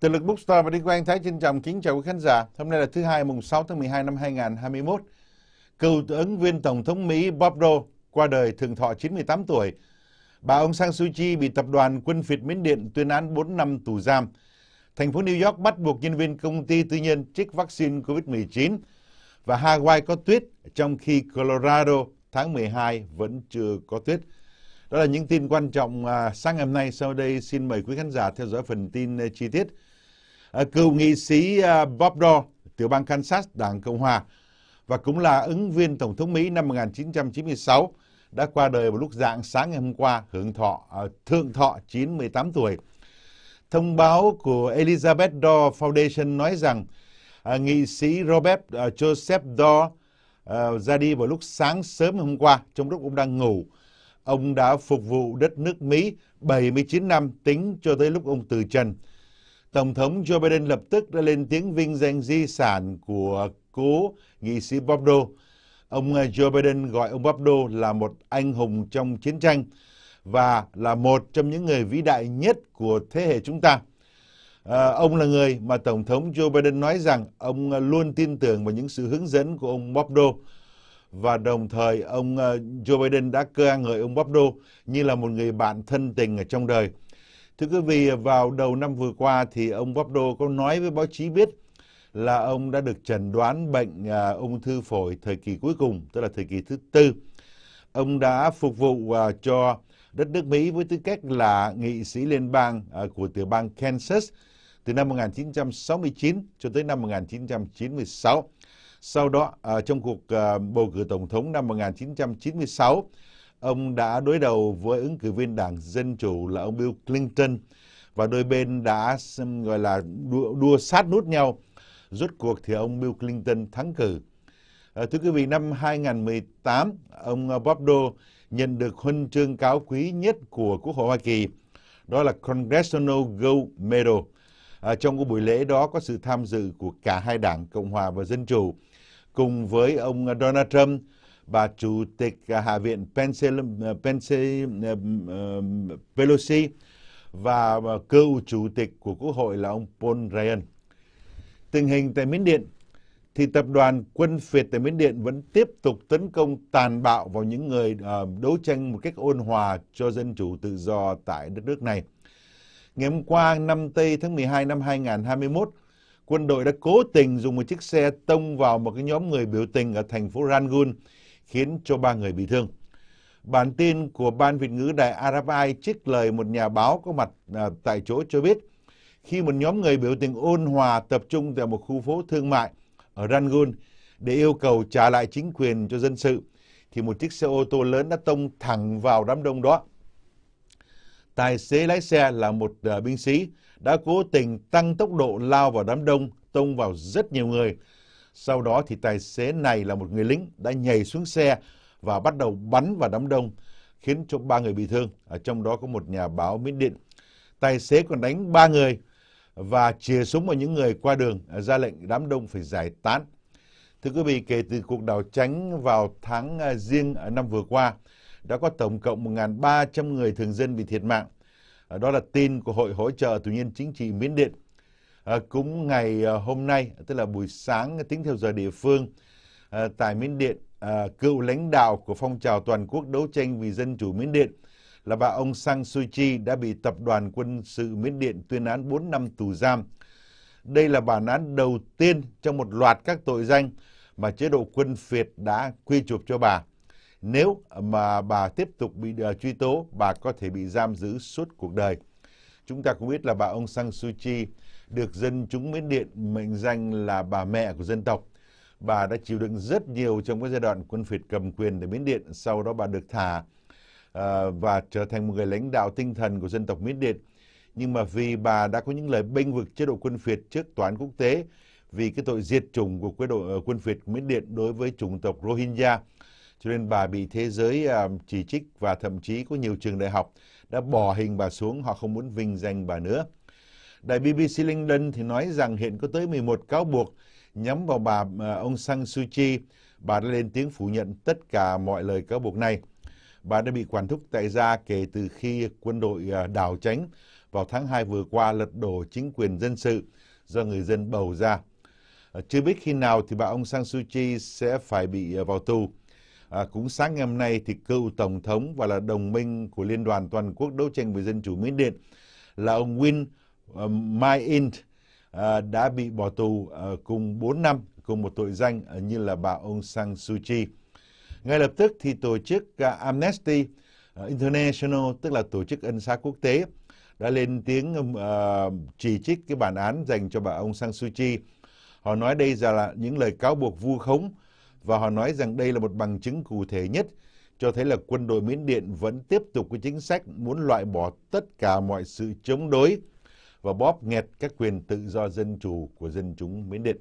Từ lực Bookstore và đi Quang Thái trân trọng kính chào quý khán giả. Hôm nay là thứ hai mùng 6 tháng 12 năm 2021. Cựu ứng viên Tổng thống Mỹ Bob Dole qua đời thường thọ 98 tuổi. Bà ông Sang Suu Kyi bị tập đoàn quân phiệt Miến Điện tuyên án 4 năm tù giam. Thành phố New York bắt buộc nhân viên công ty tư nhân trích vaccine COVID-19. Và Hawaii có tuyết, trong khi Colorado tháng 12 vẫn chưa có tuyết. Đó là những tin quan trọng à, sáng ngày hôm nay. Sau đây xin mời quý khán giả theo dõi phần tin à, chi tiết. À, cựu nghị sĩ à, Bob Dole, tiểu bang Kansas, Đảng Cộng Hòa và cũng là ứng viên Tổng thống Mỹ năm 1996 đã qua đời vào lúc dạng sáng ngày hôm qua, hưởng thọ à, thượng thọ 98 tuổi. Thông báo của Elizabeth Dole Foundation nói rằng nghị sĩ Robert Joseph Dole ra đi vào lúc sáng sớm hôm qua trong lúc ông đang ngủ. Ông đã phục vụ đất nước Mỹ 79 năm tính cho tới lúc ông từ trần. Tổng thống Joe Biden lập tức đã lên tiếng vinh danh di sản của cố nghị sĩ Bob Dole. Ông ờ, Joe Biden gọi ông Bob Dole là một anh hùng trong chiến tranh và là một trong những người vĩ đại nhất của thế hệ chúng ta. À, ông là người mà Tổng thống Joe Biden nói rằng ông ờ, luôn tin tưởng vào những sự hướng dẫn của ông Bob Dole và đồng thời ông Joe Biden đã ca ngợi ông Bob Dole như là một người bạn thân tình ở trong đời. Thưa quý vị, vào đầu năm vừa qua thì ông Bob Đô có nói với báo chí biết là ông đã được chẩn đoán bệnh à, ung thư phổi thời kỳ cuối cùng, tức là thời kỳ thứ tư. Ông đã phục vụ à, cho đất nước Mỹ với tư cách là nghị sĩ liên bang à, của tiểu bang Kansas từ năm 1969 cho tới năm 1996. Sau đó, à, trong cuộc à, bầu cử tổng thống năm 1996, Ông đã đối đầu với ứng cử viên đảng Dân Chủ là ông Bill Clinton và đôi bên đã gọi là đua, đua sát nút nhau. Rốt cuộc thì ông Bill Clinton thắng cử. Ờ, thưa quý vị, năm 2018, ông Bob Dole nhận được huân chương cao quý nhất của Quốc hội Hoa Kỳ, đó là Congressional Gold Medal. À, trong cái buổi lễ đó có sự tham dự của cả hai đảng Cộng hòa và Dân chủ, cùng với ông Donald Trump, bà chủ tịch à, Hạ viện ờ, ờ, Pelosi, và ờ, cựu chủ tịch của Quốc hội là ông Paul Ryan. Tình hình tại Miến Điện thì tập đoàn quân phiệt tại Miến Điện vẫn tiếp tục tấn công tàn bạo vào những người đấu tranh một cách ôn hòa cho dân chủ tự do tại đất nước này. Ngày hôm qua, năm Tây tháng 12 năm 2021, quân đội đã cố tình dùng một chiếc xe tông vào một cái nhóm người biểu tình ở thành phố Rangoon khiến cho ba người bị thương. Bản tin của Ban Việt ngữ đại Arab trích lời một nhà báo có mặt à, tại chỗ cho biết, khi một nhóm người biểu tình ôn hòa tập trung tại một khu phố thương mại ở Rangoon để yêu cầu trả lại chính quyền cho dân sự, thì một chiếc xe ô tô lớn đã tông thẳng vào đám đông đó. Tài xế lái xe là một à, binh sĩ đã cố tình tăng tốc độ lao vào đám đông, tông vào rất nhiều người, sau đó thì tài xế này là một người lính đã nhảy xuống xe và bắt đầu bắn vào đám đông khiến cho ba người bị thương, ở trong đó có một nhà báo Miến Điện. Tài xế còn đánh ba người và chìa súng vào những người qua đường, ra lệnh đám đông phải giải tán. Thưa quý vị, kể từ cuộc đảo tránh vào tháng riêng à, à, năm vừa qua, đã có tổng cộng 1.300 người thường dân bị thiệt mạng. Đó là tin của Hội Hỗ trợ Tù nhân Chính trị Miến Điện. À, cũng ngày à, hôm nay, tức là buổi sáng tính theo giờ địa phương, à, tại Miến Điện, cựu lãnh đạo của phong trào toàn quốc đấu tranh vì dân chủ Miến Điện là bà ông Sang Suu Kyi đã bị tập đoàn quân sự Miến Điện tuyên án 4 năm tù giam. Đây là bản án đầu tiên trong một loạt các tội danh mà chế độ quân phiệt đã quy chụp cho bà. Nếu mà bà tiếp tục bị uh, truy tố, bà có thể bị giam giữ suốt cuộc đời. Chúng ta cũng biết là bà ông Sang Suu Kyi được dân chúng Miến Điện mệnh danh là bà mẹ của dân tộc. Bà đã chịu đựng rất nhiều trong các giai đoạn quân phiệt cầm quyền ở Miến Điện, sau đó bà được thả ờ, và trở thành một người lãnh đạo tinh thần của dân tộc Miến Điện. Nhưng mà vì bà đã có những lời bênh vực chế độ quân phiệt trước toán quốc tế, vì cái tội diệt chủng của quân ờ, phiệt Miến Điện đối với chủng tộc Rohingya, cho nên bà bị thế giới ờ, chỉ trích và thậm chí có nhiều trường đại học đã bỏ hình bà xuống, họ không muốn vinh danh bà nữa. Đài BBC London thì nói rằng hiện có tới 11 cáo buộc nhắm vào bà à, ông Sang Suu Kyi. Bà đã lên tiếng phủ nhận tất cả mọi lời cáo buộc này. Bà đã bị quản thúc tại gia kể từ khi quân đội à, đảo tránh vào tháng 2 vừa qua lật đổ chính quyền dân sự do người dân bầu ra. À, chưa biết khi nào thì bà ông Sang Suu Kyi sẽ phải bị vào tù. À, cũng sáng ngày hôm nay thì cựu Tổng thống và là đồng minh của Liên đoàn Toàn quốc đấu tranh vì Dân chủ Miến Điện là ông Win uh, Mai In uh, ờ, đã bị bỏ tù uh, cùng 4 năm cùng một tội danh uh, như là bà ông Sang Suu Kyi. Ngay lập tức thì tổ chức uh, Amnesty International tức là tổ chức ân xá quốc tế đã lên tiếng uh, chỉ trích cái bản án dành cho bà ông Sang Suu Kyi. Họ nói đây là những lời cáo buộc vu khống và họ nói rằng đây là một bằng chứng cụ thể nhất cho thấy là quân đội Miến Điện vẫn tiếp tục cái chính sách muốn loại bỏ tất cả mọi sự chống đối và bóp nghẹt các quyền tự do dân chủ của dân chúng Miến Điện.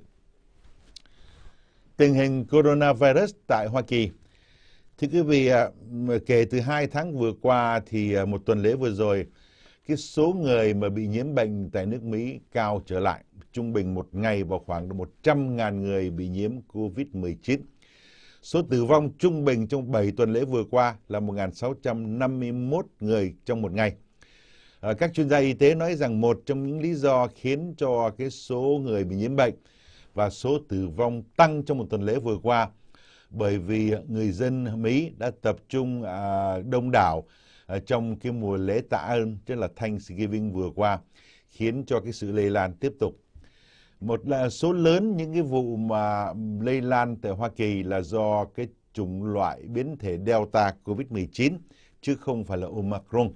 Tình hình coronavirus tại Hoa Kỳ Thưa quý vị, kể từ 2 tháng vừa qua thì à, một tuần lễ vừa rồi, cái số người mà bị nhiễm bệnh tại nước Mỹ cao trở lại, trung bình một ngày vào khoảng 100.000 người bị nhiễm COVID-19. Số tử vong trung bình trong 7 tuần lễ vừa qua là 1.651 người trong một ngày. Ờ, các chuyên gia y tế nói rằng một trong những lý do khiến cho cái số người bị nhiễm bệnh và số tử vong tăng trong một tuần lễ vừa qua bởi vì người dân Mỹ đã tập trung à, đông đảo à, trong cái mùa lễ tạ ơn tức là Thanksgiving vừa qua khiến cho cái sự lây lan tiếp tục. Một là số lớn những cái vụ mà lây lan tại Hoa Kỳ là do cái chủng loại biến thể Delta COVID-19 chứ không phải là Omicron.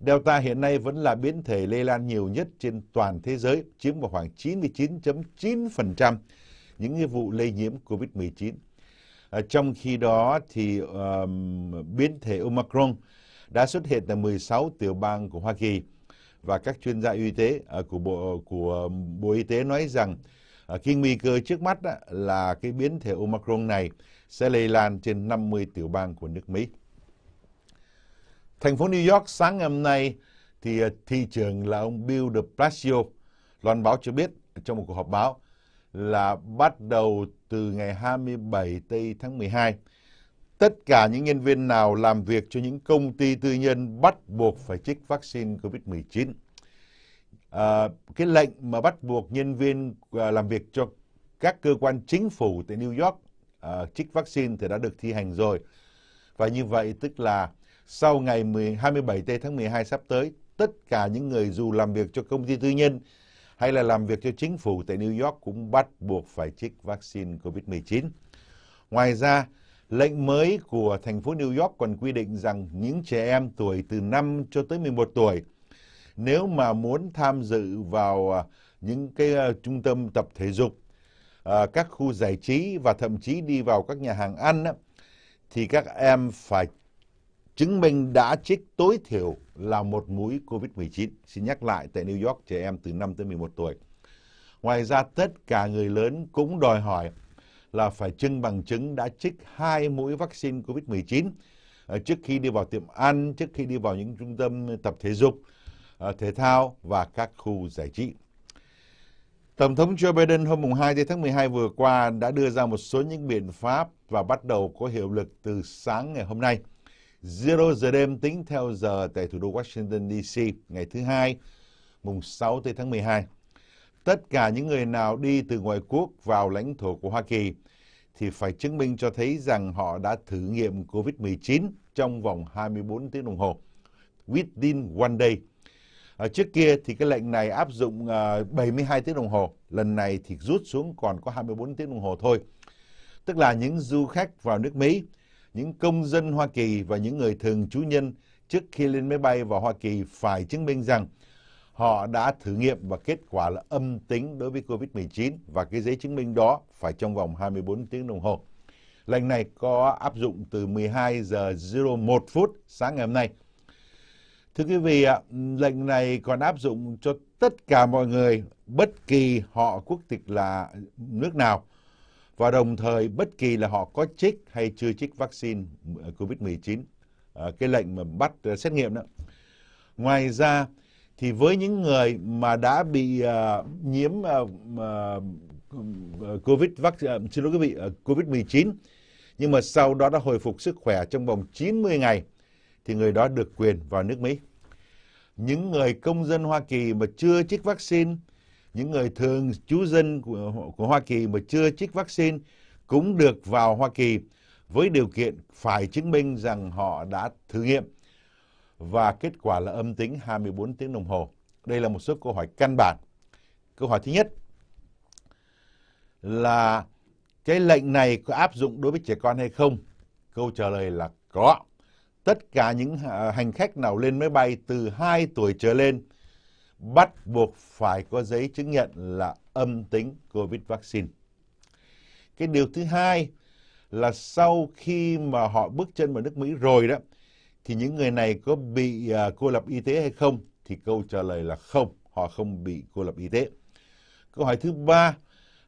Delta hiện nay vẫn là biến thể lây lan nhiều nhất trên toàn thế giới, chiếm vào khoảng 99.9% những vụ lây nhiễm COVID-19. À, ờ, trong khi đó thì um, biến thể Omicron đã xuất hiện tại 16 tiểu bang của Hoa Kỳ và các chuyên gia y tế uh, của bộ của Bộ Y tế nói rằng uh, cái nguy cơ trước mắt uh, là cái biến thể Omicron này sẽ lây lan trên 50 tiểu bang của nước Mỹ. Thành phố New York sáng ngày hôm nay thì ờ, thị trưởng là ông Bill de Blasio loan báo cho biết trong một cuộc họp báo là bắt đầu từ ngày 27 tây tháng 12 tất cả những nhân viên nào làm việc cho những công ty tư nhân bắt buộc phải chích vaccine COVID-19. À, ờ, cái lệnh mà bắt buộc nhân viên ờ, làm việc cho các cơ quan chính phủ tại New York à, trích vaccine thì đã được thi hành rồi. Và như vậy tức là sau ngày 10, 27 t tháng 12 sắp tới, tất cả những người dù làm việc cho công ty tư nhân hay là làm việc cho chính phủ tại New York cũng bắt buộc phải chích vaccine COVID-19. Ngoài ra, lệnh mới của thành phố New York còn quy định rằng những trẻ em tuổi từ 5 cho tới 11 tuổi nếu mà muốn tham dự vào à, những cái à, trung tâm tập thể dục, à, các khu giải trí và thậm chí đi vào các nhà hàng ăn thì các em phải chứng minh đã trích tối thiểu là một mũi COVID-19. Xin nhắc lại, tại New York, trẻ em từ 5 tới 11 tuổi. Ngoài ra, tất cả người lớn cũng đòi hỏi là phải trưng bằng chứng đã trích hai mũi vaccine COVID-19 à, trước khi đi vào tiệm ăn, trước khi đi vào những trung tâm tập thể dục, à, thể thao và các khu giải trí. Tổng thống Joe Biden hôm 2 tháng 12 vừa qua đã đưa ra một số những biện pháp và bắt đầu có hiệu lực từ sáng ngày hôm nay. 0 giờ đêm tính theo giờ tại thủ đô Washington DC ngày thứ hai, mùng 6 tới tháng 12. Tất cả những người nào đi từ ngoài quốc vào lãnh thổ của Hoa Kỳ thì phải chứng minh cho thấy rằng họ đã thử nghiệm COVID-19 trong vòng 24 tiếng đồng hồ, within one day. À, trước kia thì cái lệnh này áp dụng à, ờ, 72 tiếng đồng hồ, lần này thì rút xuống còn có 24 tiếng đồng hồ thôi. Tức là những du khách vào nước Mỹ những công dân Hoa Kỳ và những người thường trú nhân trước khi lên máy bay vào Hoa Kỳ phải chứng minh rằng họ đã thử nghiệm và kết quả là âm tính đối với COVID-19 và cái giấy chứng minh đó phải trong vòng 24 tiếng đồng hồ. Lệnh này có áp dụng từ 12 giờ 01 phút sáng ngày hôm nay. Thưa quý vị ạ, lệnh này còn áp dụng cho tất cả mọi người, bất kỳ họ quốc tịch là nước nào, và đồng thời bất kỳ là họ có chích hay chưa chích vaccine ờ, COVID-19, ờ, cái lệnh mà bắt ờ, xét nghiệm đó. Ngoài ra thì với những người mà đã bị uh, nhiễm uh, COVID vaccine, xin lỗi quý vị, COVID-19 nhưng mà sau đó đã hồi phục sức khỏe trong vòng 90 ngày thì người đó được quyền vào nước Mỹ. Những người công dân Hoa Kỳ mà chưa chích vaccine những người thường chú dân của, của Hoa Kỳ mà chưa trích vaccine cũng được vào Hoa Kỳ với điều kiện phải chứng minh rằng họ đã thử nghiệm và kết quả là âm tính 24 tiếng đồng hồ. Đây là một số câu hỏi căn bản. Câu hỏi thứ nhất là cái lệnh này có áp dụng đối với trẻ con hay không? Câu trả lời là có. Tất cả những à, hành khách nào lên máy bay từ 2 tuổi trở lên bắt buộc phải có giấy chứng nhận là âm tính COVID vaccine. Cái điều thứ hai là sau khi mà họ bước chân vào nước Mỹ rồi đó, thì những người này có bị à, cô lập y tế hay không? Thì câu trả lời là không, họ không bị cô lập y tế. Câu hỏi thứ ba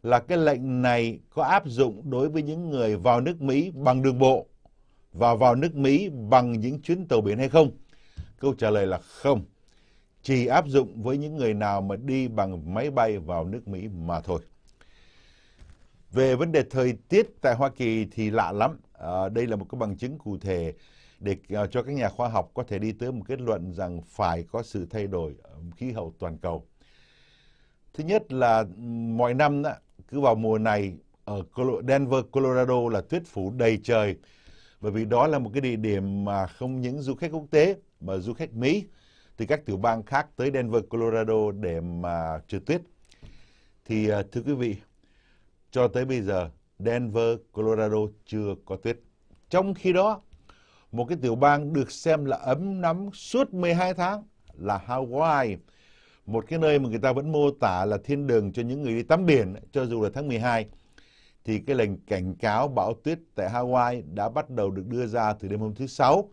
là cái lệnh này có áp dụng đối với những người vào nước Mỹ bằng đường bộ và vào nước Mỹ bằng những chuyến tàu biển hay không? Câu trả lời là không chỉ áp dụng với những người nào mà đi bằng máy bay vào nước Mỹ mà thôi. Về vấn đề thời tiết tại Hoa Kỳ thì lạ lắm. À, đây là một cái bằng chứng cụ thể để ờ, cho các nhà khoa học có thể đi tới một kết luận rằng phải có sự thay đổi ờ, khí hậu toàn cầu. Thứ nhất là mọi năm đó, cứ vào mùa này ở Denver, Colorado là tuyết phủ đầy trời bởi vì đó là một cái địa điểm mà không những du khách quốc tế mà du khách Mỹ từ các tiểu bang khác tới Denver, Colorado để mà trượt tuyết. Thì à, thưa quý vị, cho tới bây giờ Denver, Colorado chưa có tuyết. Trong khi đó, một cái tiểu bang được xem là ấm nóng suốt 12 tháng là Hawaii. Một cái nơi mà người ta vẫn mô tả là thiên đường cho những người đi tắm biển cho dù là tháng 12 thì cái lệnh cảnh cáo bão tuyết tại Hawaii đã bắt đầu được đưa ra từ đêm hôm thứ Sáu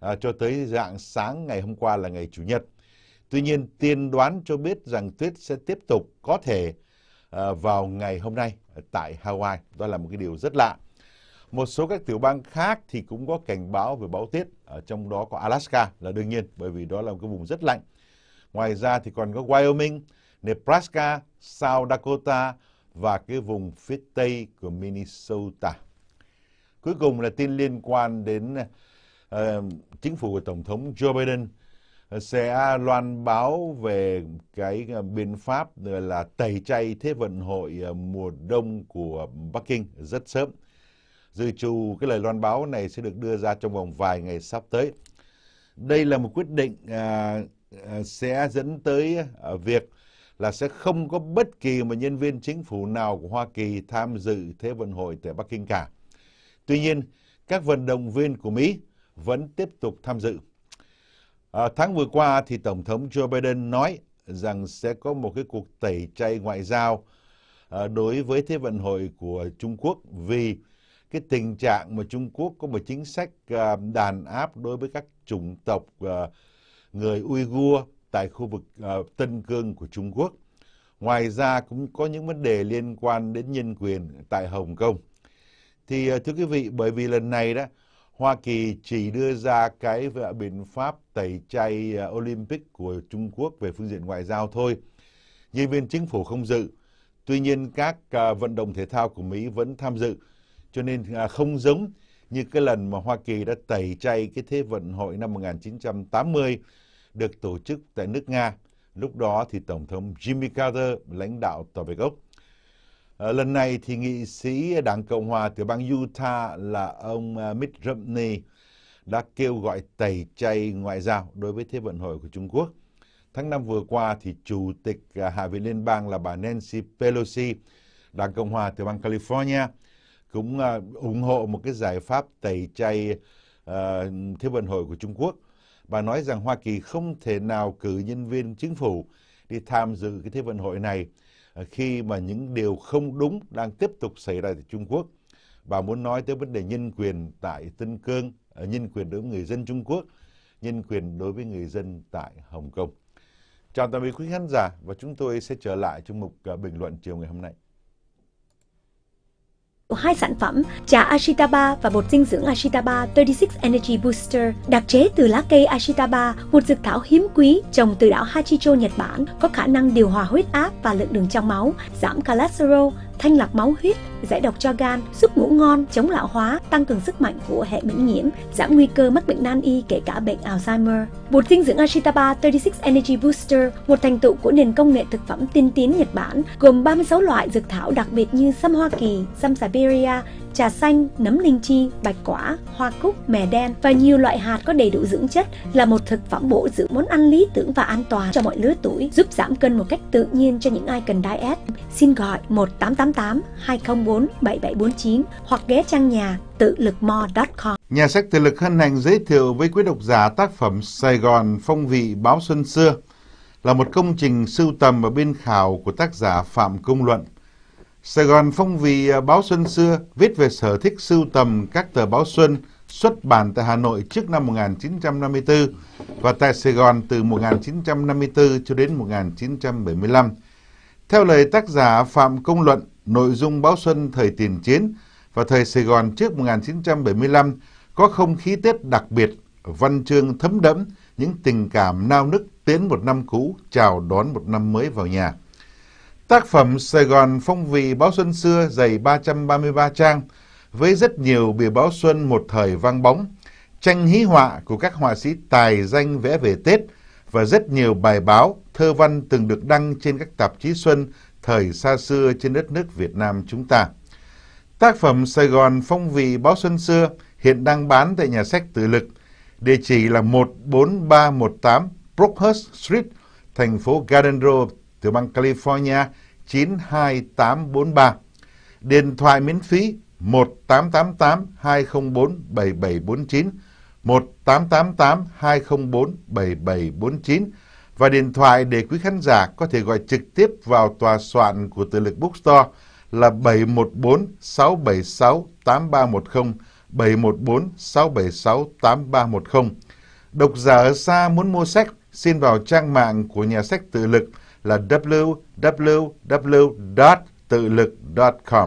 à, cho tới dạng sáng ngày hôm qua là ngày Chủ nhật. Tuy nhiên, tiên đoán cho biết rằng tuyết sẽ tiếp tục có thể à, vào ngày hôm nay tại Hawaii. Đó là một cái điều rất lạ. Một số các tiểu bang khác thì cũng có cảnh báo về bão tuyết, ở trong đó có Alaska là đương nhiên bởi vì đó là một cái vùng rất lạnh. Ngoài ra thì còn có Wyoming, Nebraska, South Dakota và cái vùng phía tây của Minnesota. Cuối cùng là tin liên quan đến Ờ, chính phủ của Tổng thống Joe Biden ờ, sẽ loan báo về cái ờ, biện pháp là tẩy chay Thế vận hội mùa đông của Bắc Kinh rất sớm. Dự trù cái lời loan báo này sẽ được đưa ra trong vòng vài ngày sắp tới. Đây là một quyết định à, à sẽ dẫn tới à, việc là sẽ không có bất kỳ một nhân viên chính phủ nào của Hoa Kỳ tham dự Thế vận hội tại Bắc Kinh cả. Tuy nhiên, các vận động viên của Mỹ vẫn tiếp tục tham dự. À, tháng vừa qua thì Tổng thống Joe Biden nói rằng sẽ có một cái cuộc tẩy chay ngoại giao à, đối với Thế vận hội của Trung Quốc vì cái tình trạng mà Trung Quốc có một chính sách à, đàn áp đối với các chủng tộc à, người Uyghur tại khu vực à, Tân Cương của Trung Quốc. Ngoài ra cũng có những vấn đề liên quan đến nhân quyền tại Hồng Kông. Thì à, thưa quý vị, bởi vì lần này đó Hoa Kỳ chỉ đưa ra cái biện pháp tẩy chay à, Olympic của Trung Quốc về phương diện ngoại giao thôi. Nhân viên chính phủ không dự. Tuy nhiên các à, vận động thể thao của Mỹ vẫn tham dự. Cho nên à, không giống như cái lần mà Hoa Kỳ đã tẩy chay cái Thế vận hội năm 1980 được tổ chức tại nước Nga. Lúc đó thì Tổng thống Jimmy Carter lãnh đạo Tòa Bạch Ốc. Ờ, lần này thì nghị sĩ Đảng Cộng hòa tiểu bang Utah là ông ờ, Mitt Romney đã kêu gọi tẩy chay ngoại giao đối với Thế vận hội của Trung Quốc. Tháng năm vừa qua thì Chủ tịch ờ, Hạ viện Liên bang là bà Nancy Pelosi, Đảng Cộng hòa tiểu bang California, cũng ủng hộ một cái giải pháp tẩy chay Thế vận hội của Trung Quốc. Bà nói rằng Hoa Kỳ không thể nào cử nhân viên chính phủ đi tham dự cái Thế vận hội này Ờ, khi mà những điều không đúng đang tiếp tục xảy ra tại Trung Quốc. Bà muốn nói tới vấn đề nhân quyền tại Tân Cương, ờ, nhân quyền đối với người dân Trung Quốc, nhân quyền đối với người dân tại Hồng Kông. Chào tạm biệt quý khán giả và chúng tôi sẽ trở lại trong mục ờ, bình luận chiều ngày hôm nay hai sản phẩm trà Ashitaba và bột dinh dưỡng Ashitaba 36 Energy Booster đặc chế từ lá cây Ashitaba, một dược thảo hiếm quý trồng từ đảo Hachicho, Nhật Bản, có khả năng điều hòa huyết áp và lượng đường trong máu, giảm cholesterol, thanh lọc máu huyết, giải độc cho gan, giúp ngủ ngon, chống lão hóa, tăng cường sức mạnh của hệ miễn nhiễm, giảm nguy cơ mắc bệnh nan y kể cả bệnh Alzheimer. Bột dinh dưỡng Ashitaba 36 Energy Booster, một thành tựu của nền công nghệ thực phẩm tiên tiến Nhật Bản, gồm 36 loại dược thảo đặc biệt như sâm Hoa Kỳ, sâm Siberia, trà xanh, nấm linh chi, bạch quả, hoa cúc, mè đen và nhiều loại hạt có đầy đủ dưỡng chất là một thực phẩm bổ dưỡng món ăn lý tưởng và an toàn cho mọi lứa tuổi, giúp giảm cân một cách tự nhiên cho những ai cần diet. Xin gọi 1888 204 7749 hoặc ghé trang nhà tự lực.mo.com. Nhà sách tự lực hân hạnh giới thiệu với quý độc giả tác phẩm Sài Gòn phong vị báo xuân xưa là một công trình sưu tầm và biên khảo của tác giả Phạm Công Luận Sài Gòn phong vì à, báo xuân xưa viết về sở thích sưu tầm các tờ báo xuân xuất bản tại Hà Nội trước năm 1954 và tại Sài Gòn từ 1954 cho đến 1975. Theo lời tác giả Phạm Công Luận, nội dung báo xuân thời tiền chiến và thời Sài Gòn trước 1975 có không khí Tết đặc biệt, văn chương thấm đẫm những tình cảm nao nức tiến một năm cũ, chào đón một năm mới vào nhà. Tác phẩm Sài Gòn phong vị báo xuân xưa dày 333 trang với rất nhiều bìa báo xuân một thời vang bóng, tranh hí họa của các họa sĩ tài danh vẽ về Tết và rất nhiều bài báo, thơ văn từng được đăng trên các tạp chí xuân thời xa xưa trên đất nước Việt Nam chúng ta. Tác phẩm Sài Gòn phong vị báo xuân xưa hiện đang bán tại nhà sách tự lực. Địa chỉ là 14318 Brookhurst Street, thành phố Garden Grove, từ bang California 92843. Điện thoại miễn phí 1888 204 7749 1888 204 7749 và điện thoại để quý khán giả có thể gọi trực tiếp vào tòa soạn của Tự lực Bookstore là 714 676 8310 714 676 8310. Độc giả ở xa muốn mua sách xin vào trang mạng của nhà sách Tự lực là www.tự lực.com.